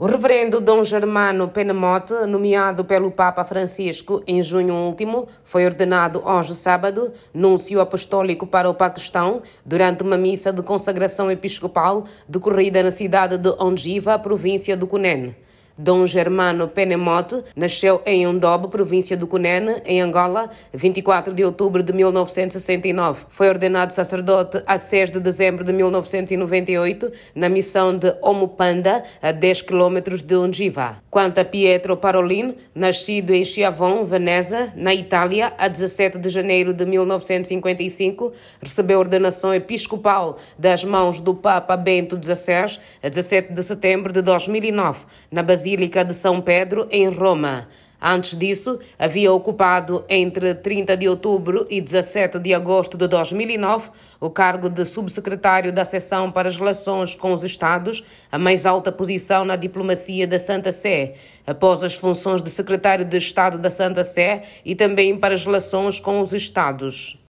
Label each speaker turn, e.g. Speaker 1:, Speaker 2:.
Speaker 1: O reverendo Dom Germano Penamote, nomeado pelo Papa Francisco em junho último, foi ordenado hoje sábado núncio apostólico para o Paquistão durante uma missa de consagração episcopal decorrida na cidade de Ongiva, província do Cunene. Dom Germano Penemote nasceu em Undobo, província do Cunene, em Angola, 24 de outubro de 1969. Foi ordenado sacerdote a 6 de dezembro de 1998 na missão de Omupanda, a 10 quilômetros de Ungiva. Quanto a Pietro Parolin, nascido em Chiavon, Veneza, na Itália, a 17 de janeiro de 1955, recebeu ordenação episcopal das mãos do Papa Bento XVI, a 17 de setembro de 2009, na Basílica Basílica de São Pedro, em Roma. Antes disso, havia ocupado entre 30 de outubro e 17 de agosto de 2009 o cargo de subsecretário da Seção para as Relações com os Estados, a mais alta posição na diplomacia da Santa Sé, após as funções de secretário de Estado da Santa Sé e também para as relações com os Estados.